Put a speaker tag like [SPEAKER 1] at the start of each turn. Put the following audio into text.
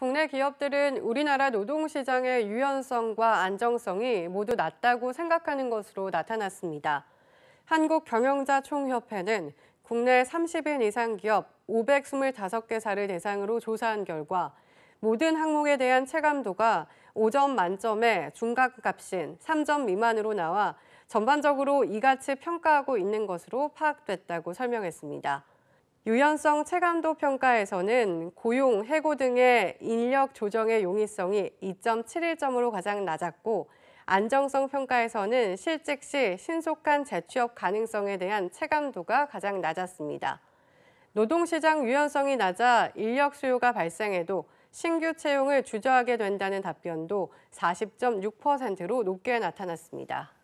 [SPEAKER 1] 국내 기업들은 우리나라 노동시장의 유연성과 안정성이 모두 낮다고 생각하는 것으로 나타났습니다. 한국경영자총협회는 국내 30인 이상 기업 525개사를 대상으로 조사한 결과 모든 항목에 대한 체감도가 5점 만점에 중간값인 3점 미만으로 나와 전반적으로 이같이 평가하고 있는 것으로 파악됐다고 설명했습니다. 유연성 체감도 평가에서는 고용, 해고 등의 인력 조정의 용이성이 2.71점으로 가장 낮았고 안정성 평가에서는 실직 시 신속한 재취업 가능성에 대한 체감도가 가장 낮았습니다. 노동시장 유연성이 낮아 인력 수요가 발생해도 신규 채용을 주저하게 된다는 답변도 40.6%로 높게 나타났습니다.